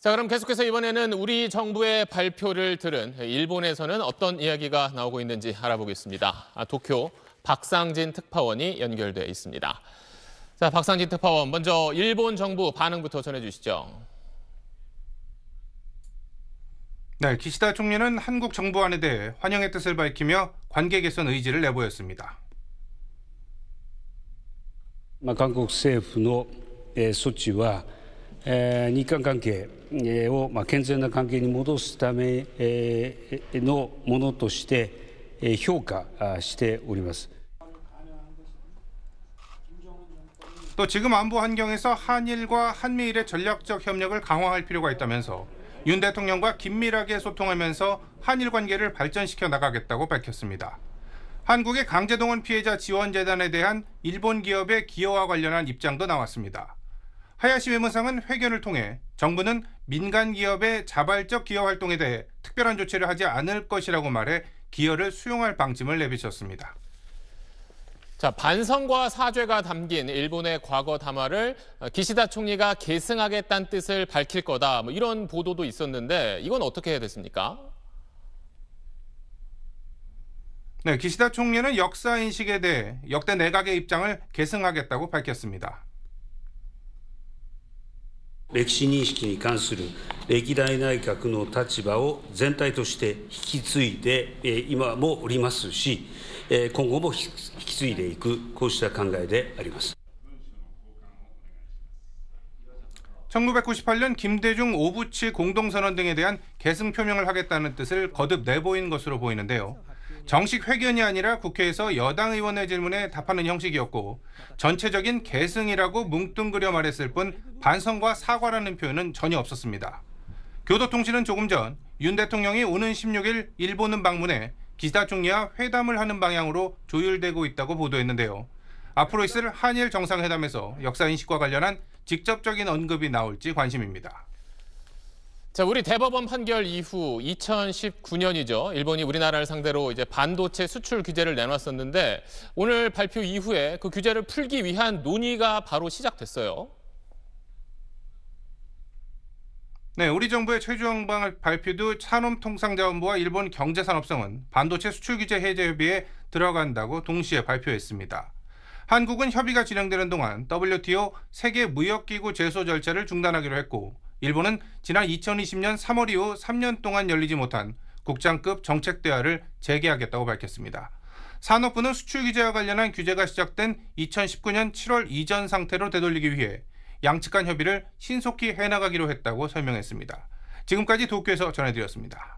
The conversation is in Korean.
자, 그럼 계속해서 이번에는 우리 정부의 발표를 들은 일본에서는 어떤 이야기가 나오고 있는지 알아보겠습니다. 아, 도쿄 박상진 특파원이 연결돼 있습니다. 자, 박상진 특파원, 먼저 일본 정부 반응부터 전해주시죠. 네, 기시다 총리는 한국 정부안에 대해 환영의 뜻을 밝히며 관계 개선 의지를 내보였습니다. 한국 정부의 조치는 えー日韓関係をまあ健全な関係に戻すためえーのものとして評価しております또 예, 아, 지금 안보 환경에서 한일과 한미일의 전략적 협력을 강화할 필요가 있다면서 윤 대통령과 긴밀하게 소통하면서 한일 관계를 발전시켜 나가겠다고 밝혔습니다. 한국의 강제동원 피해자 지원재단에 대한 일본 기업의 기여와 관련한 입장도 나왔습니다. 하야시 외무상은 회견을 통해 정부는 민간 기업의 자발적 기여 활동에 대해 특별한 조치를 하지 않을 것이라고 말해 기여를 수용할 방침을 내비쳤습니다. 자, 반성과 사죄가 담긴 일본의 과거 담화를 기시다 총리가 계승하겠다는 뜻을 밝힐 거다. 뭐 이런 보도도 있었는데 이건 어떻게 해야 됐습니까? 네, 기시다 총리는 역사 인식에 대해 역대 내각의 입장을 계승하겠다고 밝혔습니다. 歴史認識に関する歴代内閣の立場を全体として引き継いで、今もおりますし、今後も引き継いでいく、こうした考えであります。1998년김대중오부치공동선언등에대한계승표명을하겠다는뜻을거듭내보인것으로보이는데요 정식 회견이 아니라 국회에서 여당 의원의 질문에 답하는 형식이었고 전체적인 계승이라고 뭉뚱그려 말했을 뿐 반성과 사과라는 표현은 전혀 없었습니다. 교도통신은 조금 전 윤 대통령이 오는 16일 일본은 방문해 기시 총리와 회담을 하는 방향으로 조율되고 있다고 보도했는데요. 앞으로 있을 한일 정상회담에서 역사 인식과 관련한 직접적인 언급이 나올지 관심입니다. 자, 우리 대법원 판결 이후 2019년이죠. 일본이 우리나라를 상대로 이제 반도체 수출 규제를 내놨었는데 오늘 발표 이후에 그 규제를 풀기 위한 논의가 바로 시작됐어요. 네, 우리 정부의 최종 방을 발표도 산업통상자원부와 일본 경제산업성은 반도체 수출 규제 해제 협의에 들어간다고 동시에 발표했습니다. 한국은 협의가 진행되는 동안 WTO 세계 무역기구 제소 절차를 중단하기로 했고 일본은 지난 2020년 3월 이후 3년 동안 열리지 못한 국장급 정책 대화를 재개하겠다고 밝혔습니다. 산업부는 수출 규제와 관련한 규제가 시작된 2019년 7월 이전 상태로 되돌리기 위해 양측 간 협의를 신속히 해나가기로 했다고 설명했습니다. 지금까지 도쿄에서 전해드렸습니다.